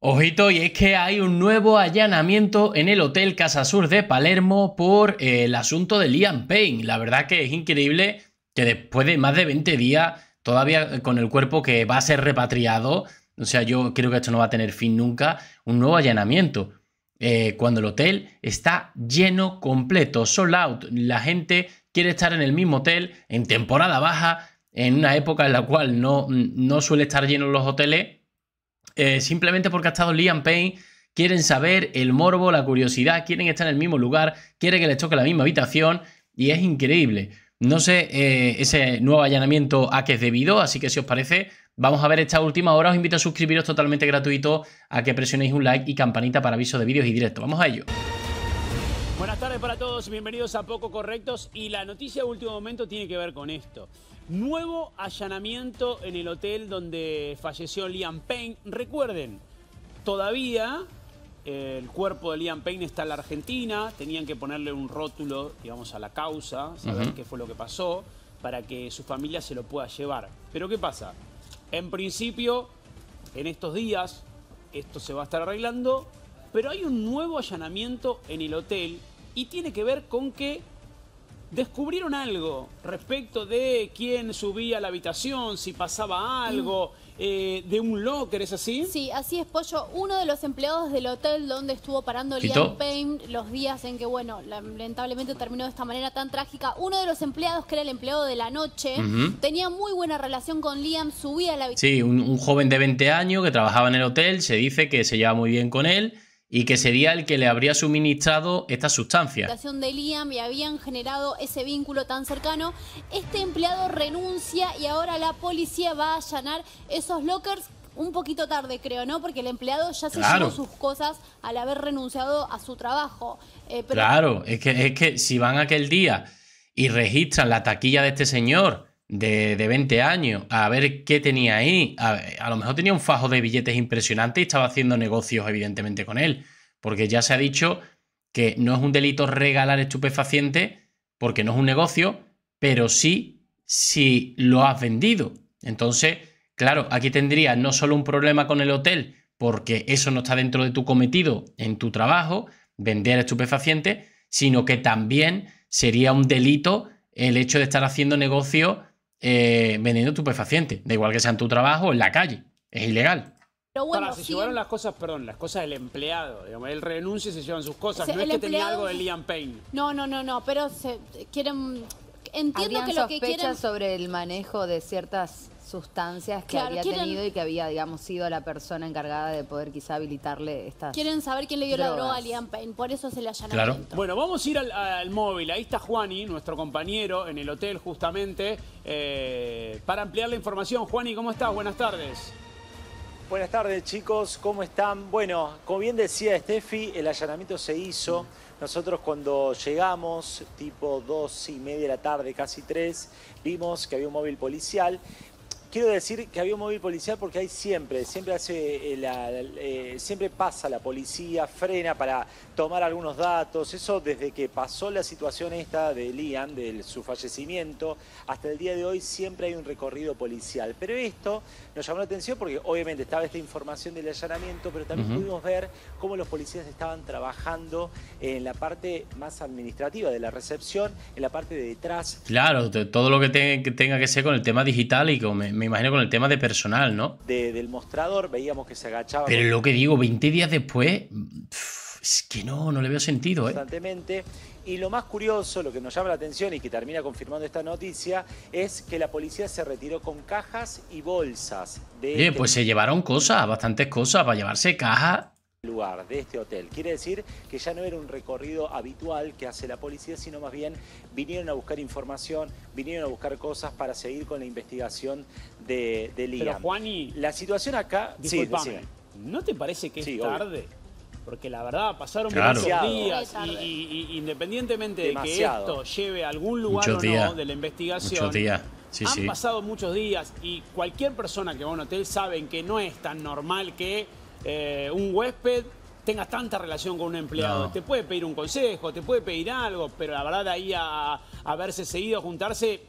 Ojito, y es que hay un nuevo allanamiento en el Hotel Casa Sur de Palermo por eh, el asunto de Liam Payne. La verdad que es increíble que después de más de 20 días, todavía con el cuerpo que va a ser repatriado, o sea, yo creo que esto no va a tener fin nunca, un nuevo allanamiento. Eh, cuando el hotel está lleno completo, sold out, la gente quiere estar en el mismo hotel en temporada baja, en una época en la cual no, no suele estar lleno los hoteles eh, simplemente porque ha estado Liam Payne, quieren saber el morbo, la curiosidad, quieren estar en el mismo lugar, quieren que les toque la misma habitación y es increíble. No sé eh, ese nuevo allanamiento a qué es debido, así que si os parece, vamos a ver esta última hora. Os invito a suscribiros totalmente gratuito, a que presionéis un like y campanita para aviso de vídeos y directo. Vamos a ello. Buenas tardes para todos, bienvenidos a Poco Correctos y la noticia de último momento tiene que ver con esto. Nuevo allanamiento en el hotel donde falleció Liam Payne. Recuerden, todavía eh, el cuerpo de Liam Payne está en la Argentina, tenían que ponerle un rótulo, digamos, a la causa, saber qué fue lo que pasó, para que su familia se lo pueda llevar. Pero ¿qué pasa? En principio, en estos días, esto se va a estar arreglando, pero hay un nuevo allanamiento en el hotel y tiene que ver con que descubrieron algo respecto de quién subía a la habitación, si pasaba algo, mm. eh, de un locker, ¿es así? Sí, así es, Pollo. Uno de los empleados del hotel donde estuvo parando Liam Payne los días en que, bueno, lamentablemente terminó de esta manera tan trágica, uno de los empleados, que era el empleado de la noche, tenía muy buena relación con Liam, subía a la habitación. Sí, un, joven de 20 años que trabajaba en el hotel, se dice que se lleva muy bien con él y que sería el que le habría suministrado esta sustancia. de Liam y habían generado ese vínculo tan cercano. Este empleado renuncia y ahora la policía va a allanar esos lockers un poquito tarde, creo, ¿no? Porque el empleado ya se llevó sus cosas al haber renunciado a su trabajo. Eh, claro, es que, es que si van aquel día y registran la taquilla de este señor de, 20 años a ver qué tenía ahí. A, lo mejor tenía un fajo de billetes impresionante y estaba haciendo negocios, evidentemente, con él. Porque ya se ha dicho que no es un delito regalar estupefaciente porque no es un negocio, pero sí si lo has vendido. Entonces, claro, aquí tendría no solo un problema con el hotel, porque eso no está dentro de tu cometido en tu trabajo, vender estupefacientes, sino que también sería un delito el hecho de estar haciendo negocio eh, vendiendo estupefacientes. Da igual que sea en tu trabajo o en la calle. Es ilegal. Para, se llevaron las cosas, perdón, las cosas del empleado. Digamos, él renuncia y se llevan sus cosas. no es que tenía algo de Liam Payne. No, no, no, no. Pero se quieren entiendo que lo que sobre el manejo de ciertas sustancias que había tenido y que había, digamos, sido la persona encargada de poder quizá habilitarle estas Quieren saber quién le dio la droga a Liam Payne, por eso se le allanamiento. Bueno, vamos a ir al, móvil, ahí está Juani, nuestro compañero, en el hotel justamente, eh, para ampliar la información. Juani, ¿cómo estás? Buenas tardes. Buenas tardes, chicos, ¿cómo están? Bueno, como bien decía Steffi, el allanamiento se hizo... Nosotros cuando llegamos, tipo dos y media de la tarde, casi tres, vimos que había un móvil policial, Quiero decir que había un móvil policial porque hay siempre, siempre hace eh, la, eh, siempre pasa la policía, frena para tomar algunos datos. Eso desde que pasó la situación esta de Liam, de su fallecimiento, hasta el día de hoy siempre hay un recorrido policial. Pero esto nos llamó la atención porque obviamente estaba esta información del allanamiento, pero también pudimos ver cómo los policías estaban trabajando en la parte más administrativa de la recepción, en la parte de detrás. Claro, todo lo que, tenga que ser con el tema digital y con me imagino con el tema de personal, ¿no? del mostrador veíamos que se agachaba. Pero lo que digo, 20 días después, es que no, no le veo sentido, ¿eh? Constantemente. Y lo más curioso, lo que nos llama la atención y que termina confirmando esta noticia, es que la policía se retiró con cajas y bolsas. De este pues se llevaron cosas, bastantes cosas, para llevarse cajas lugar de este hotel. Quiere decir que ya no era un recorrido habitual que hace la policía, sino más bien vinieron a buscar información, vinieron a buscar cosas para seguir con la investigación de, de Liam. Pero Juani, la situación acá... ¿No te parece que es tarde? Porque la verdad, pasaron muchos días y, independientemente de que esto lleve a algún lugar o no de la investigación, han pasado muchos días y cualquier persona que va a un hotel saben que no es tan normal que eh, un huésped tenga tanta relación con un empleado. Te puede pedir un consejo, te puede pedir algo, pero la verdad ahí a, haberse verse seguido, a juntarse,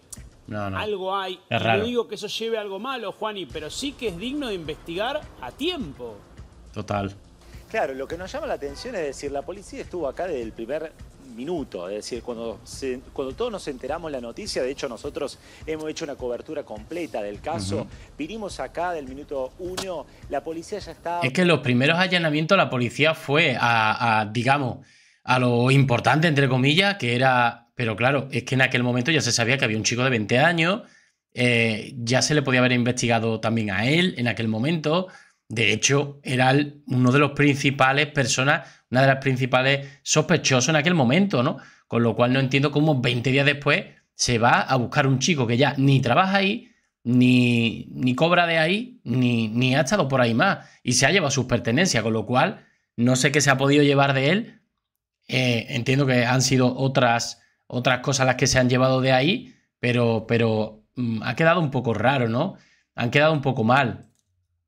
algo hay. No digo que eso lleve a algo malo, Juani, pero sí que es digno de investigar a tiempo. Total. Claro, lo que nos llama la atención es decir, la policía estuvo acá desde el primer minuto. Es decir, cuando, se, cuando todos nos enteramos la noticia, de hecho nosotros hemos hecho una cobertura completa del caso, vinimos acá del minuto uno, la policía ya está... Es que los primeros allanamientos la policía fue a, digamos, a lo importante, entre comillas, que era... Pero claro, es que en aquel momento ya se sabía que había un chico de 20 años, eh, ya se le podía haber investigado también a él en aquel momento. De hecho, era uno de los principales personas una de las principales sospechosas en aquel momento, ¿no? Con lo cual no entiendo cómo 20 días después se va a buscar un chico que ya ni trabaja ahí, ni, cobra de ahí, ni, ni ha estado por ahí más y se ha llevado sus pertenencias, con lo cual no sé qué se ha podido llevar de él. Eh, entiendo que han sido otras, otras cosas las que se han llevado de ahí, pero, pero mm, ha quedado un poco raro, ¿no? Han quedado un poco mal.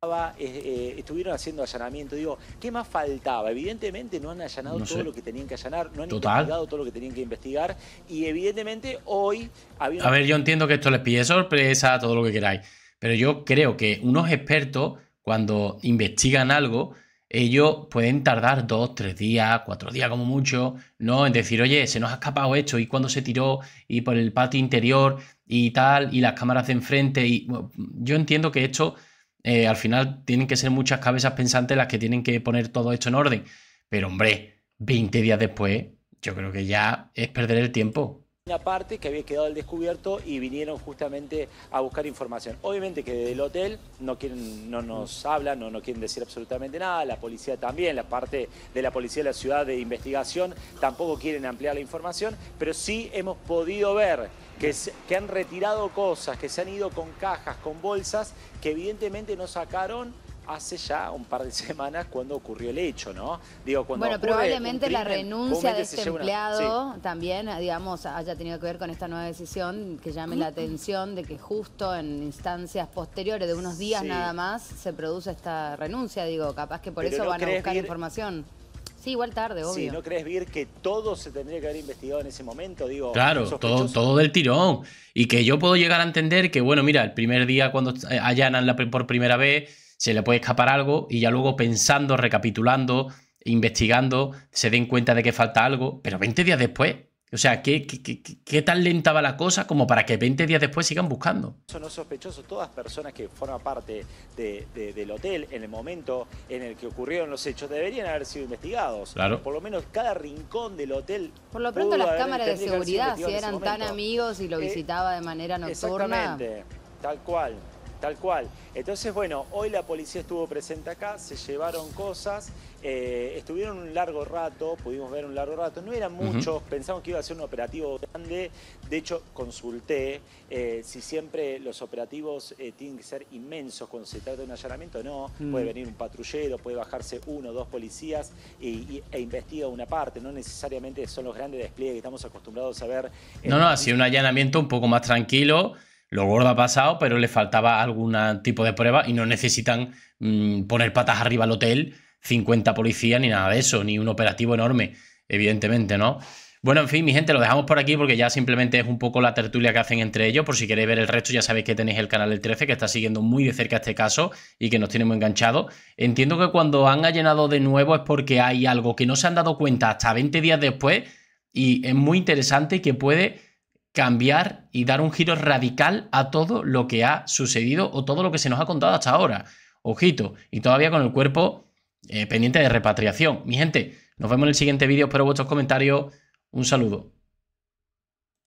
Eh, eh, estuvieron haciendo allanamiento. Digo, ¿qué más faltaba? Evidentemente no han allanado todo lo que tenían que allanar, no han investigado todo lo que tenían que investigar. Y evidentemente hoy A ver, yo entiendo que esto les pide sorpresa, todo lo que queráis. Pero yo creo que unos expertos, cuando investigan algo, ellos pueden tardar dos, tres días, cuatro días como mucho, ¿no? En decir, oye, se nos ha escapado esto, y cuando se tiró, y por el patio interior, y tal, y las cámaras de enfrente, y yo entiendo que esto eh, al final tienen que ser muchas cabezas pensantes las que tienen que poner todo esto en orden. Pero hombre, 20 días después, yo creo que ya es perder el tiempo. Una parte que había quedado al descubierto y vinieron justamente a buscar información. Obviamente que desde el hotel no quieren, no nos hablan, no, no quieren decir absolutamente nada, la policía también, la parte de la policía de la ciudad de investigación tampoco quieren ampliar la información, pero sí hemos podido ver que, que han retirado cosas, que se han ido con cajas, con bolsas, que evidentemente no sacaron hace ya un par de semanas cuando ocurrió el hecho, ¿no? Digo, bueno, probablemente la renuncia de este empleado también, eh, digamos, haya tenido que ver con esta nueva decisión que llame la atención de que justo en instancias posteriores de unos días nada más se produce esta renuncia, digo, capaz que por eso van a buscar información. Sí, igual tarde, obvio. Sí, ¿no crees, Vir, que todo se tendría que haber investigado en ese momento? Digo, claro, todo, todo, del tirón. Y que yo puedo llegar a entender que, bueno, mira, el primer día cuando eh, allanan la, por primera vez, se le puede escapar algo y ya luego pensando, recapitulando, investigando, se den cuenta de que falta algo, pero 20 días después. O sea, ¿qué, qué, qué, qué tan lenta va la cosa como para que 20 días después sigan buscando? Son los sospechosos, todas las personas que forman parte del hotel en el momento en el que ocurrieron los hechos deberían haber sido investigados. Claro. Por lo menos cada rincón del hotel. Por lo pronto las cámaras de seguridad, si eran tan amigos y lo eh, visitaba de manera nocturna. Exactamente, tal cual. Tal cual. Entonces, bueno, hoy la policía estuvo presente acá, se llevaron cosas, eh, estuvieron un largo rato, pudimos ver un largo rato, no eran muchos, pensamos que iba a ser un operativo grande, de hecho consulté eh, si siempre los operativos eh, tienen que ser inmensos cuando se trata de un allanamiento, no, mm. puede venir un patrullero, puede bajarse uno o dos policías e investiga una parte, no necesariamente son los grandes despliegues que estamos acostumbrados a ver. no, no, así un allanamiento un poco más tranquilo lo gordo ha pasado, pero le faltaba algún tipo de prueba y no necesitan mm, poner patas arriba al hotel, 50 policías ni nada de eso, ni un operativo enorme, evidentemente, ¿no? Bueno, en fin, mi gente, lo dejamos por aquí porque ya simplemente es un poco la tertulia que hacen entre ellos. Por si queréis ver el resto, ya sabéis que tenéis el canal del 13 que está siguiendo muy de cerca este caso y que nos tiene muy enganchados. Entiendo que cuando han allanado de nuevo es porque hay algo que no se han dado cuenta hasta 20 días después y es muy interesante que puede cambiar y dar un giro radical a todo lo que ha sucedido o todo lo que se nos ha contado hasta ahora. Ojito, y todavía con el cuerpo eh, pendiente de repatriación. Mi gente, nos vemos en el siguiente vídeo, espero vuestros comentarios. Un saludo.